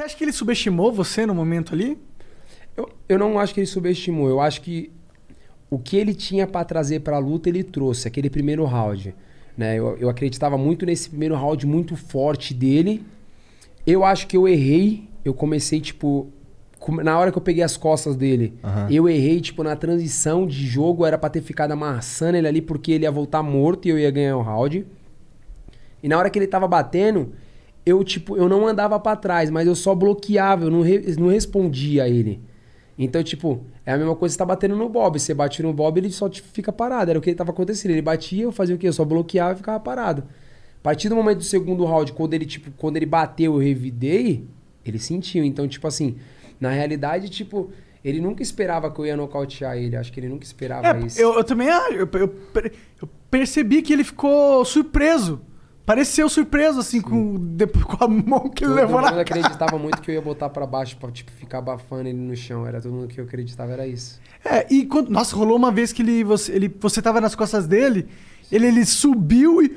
Você acha que ele subestimou você no momento ali? Eu, eu não acho que ele subestimou. Eu acho que o que ele tinha para trazer para a luta, ele trouxe, aquele primeiro round. Né? Eu, eu acreditava muito nesse primeiro round muito forte dele. Eu acho que eu errei. Eu comecei, tipo, na hora que eu peguei as costas dele, uhum. eu errei, tipo, na transição de jogo, era pra ter ficado amassando ele ali, porque ele ia voltar morto e eu ia ganhar o round. E na hora que ele tava batendo, eu, tipo, eu não andava para trás, mas eu só bloqueava, eu não, re, não respondia a ele. Então, tipo, é a mesma coisa que você tá batendo no Bob. Você bate no Bob, ele só te fica parado. Era o que tava acontecendo. Ele batia, eu fazia o quê? Eu só bloqueava e ficava parado. A partir do momento do segundo round, quando ele, tipo, quando ele bateu, eu revidei, ele sentiu. Então, tipo assim, na realidade, tipo, ele nunca esperava que eu ia nocautear ele. Acho que ele nunca esperava é, isso. Eu, eu também eu, eu, eu percebi que ele ficou surpreso pareceu surpreso, assim, com, com a mão que ele levou na Todo mundo acreditava muito que eu ia botar para baixo pra, tipo, ficar abafando ele no chão. Era todo mundo que eu acreditava, era isso. É, e quando... Nossa, rolou uma vez que ele, você, ele, você tava nas costas dele, ele, ele subiu e...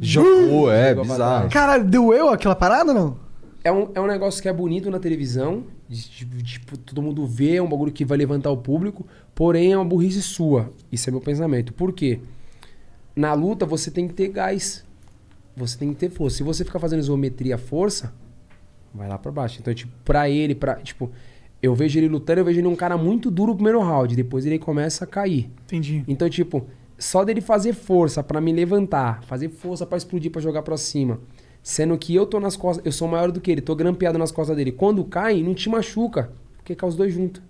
Jogou, uh, é, bizarro. Cara, doeu aquela parada, não? É um, é um negócio que é bonito na televisão, tipo, todo mundo vê, é um bagulho que vai levantar o público, porém é uma burrice sua. Isso é meu pensamento. Por quê? Na luta você tem que ter gás você tem que ter força. Se você ficar fazendo isometria força, vai lá para baixo. Então, tipo, pra ele, pra, tipo, eu vejo ele lutando, eu vejo ele um cara muito duro no primeiro round, depois ele começa a cair. Entendi. Então, tipo, só dele fazer força para me levantar, fazer força para explodir, para jogar para cima, sendo que eu tô nas costas, eu sou maior do que ele, tô grampeado nas costas dele. Quando cai, não te machuca, porque cai os dois juntos.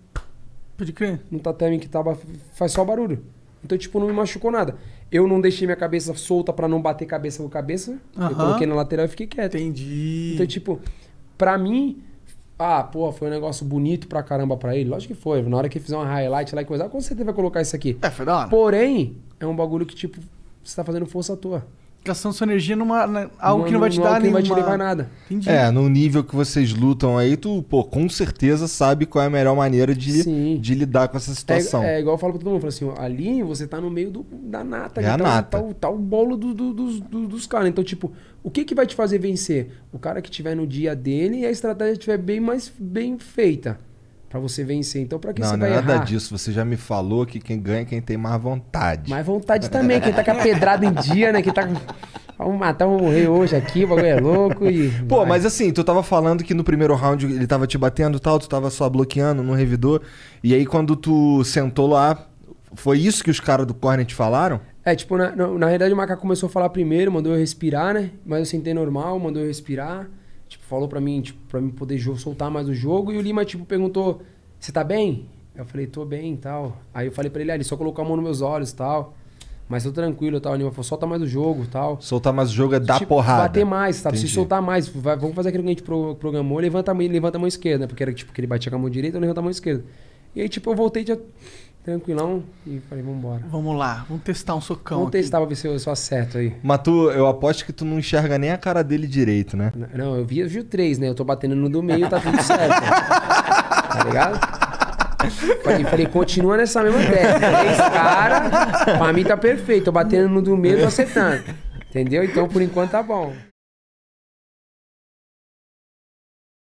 Pode crer. No tatame tá que tava, faz só barulho. Então, tipo, não me machucou nada. Eu não deixei minha cabeça solta para não bater cabeça com cabeça. Uhum. Eu coloquei na lateral e fiquei quieto. Entendi. Então, tipo, pra mim, ah, pô, foi um negócio bonito pra caramba pra ele. Lógico que foi. Na hora que fizer uma highlight lá e coisa, ah, com certeza vai colocar isso aqui. É, foi da hora. Porém, é um bagulho que, tipo, você tá fazendo força à toa gastando sua energia numa, na, né, algo que não vai te dar nenhuma... não vai te levar nada. Entendi. É, no nível que vocês lutam aí, tu, pô, com certeza sabe qual é a melhor maneira de, de lidar com essa situação. É, é, igual eu falo pra todo mundo, assim, ali você tá no meio do, da nata. É a tá, nata. Tá, tá, tá o bolo do, do, do, do dos caras. Então, tipo, o que que vai te fazer vencer? O cara que tiver no dia dele e a estratégia tiver bem mais bem feita para você vencer. Então, para que não, você não é vai é nada errar? disso. Você já me falou que quem ganha é quem tem mais vontade. Mais vontade também. Quem tá com a pedrada em dia, né? Quem tá Vamos matar, vamos morrer hoje aqui, o bagulho é louco e... Pô, vai. mas assim, tu tava falando que no primeiro round ele tava te batendo e tal, tu tava só bloqueando, no revidor. E aí quando tu sentou lá, foi isso que os caras do corner te falaram? É, tipo, na, na, na realidade o macaco começou a falar primeiro, mandou eu respirar, né? Mas eu sentei normal, mandou eu respirar tipo, falou pra mim, tipo, pra mim poder soltar mais o jogo. E o Lima, tipo, perguntou, você tá bem? Eu falei, tô bem e tal. Aí eu falei pra ele, ah, ele só colocou a mão nos meus olhos e tal. Mas tô tranquilo e tal. O Lima falou, solta mais o jogo e tal. Soltar mais o jogo é dar tipo, porrada. Bater mais, sabe? Entendi. Se soltar mais, vai, vamos fazer aquilo que a gente pro, programou, levanta, levanta a mão esquerda, né? Porque era tipo que ele batia com a mão direita, eu levanta a mão esquerda. E aí, tipo, eu voltei já. De tranquilão e falei, vambora. Vamos lá, vamos testar um socão. Vamos aqui. testar pra ver se eu, se eu acerto aí. Mas tu, eu aposto que tu não enxerga nem a cara dele direito, né? Não, eu vi, eu vi o 3, né? Eu tô batendo no do meio, tá tudo certo. tá ligado? Falei, falei, continua nessa mesma ideia Três cara, pra mim tá perfeito. Tô batendo no do meio, tô acertando. Entendeu? Então, por enquanto, tá bom.